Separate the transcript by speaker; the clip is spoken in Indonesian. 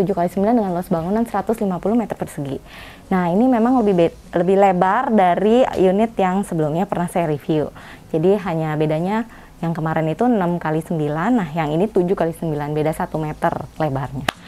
Speaker 1: 7 kali 9 dengan luas bangunan 150 meter persegi. Nah, ini memang lebih lebih lebar dari unit yang sebelumnya pernah saya review. Jadi hanya bedanya yang kemarin itu 6 kali 9, nah yang ini 7 kali 9, beda 1 meter lebarnya.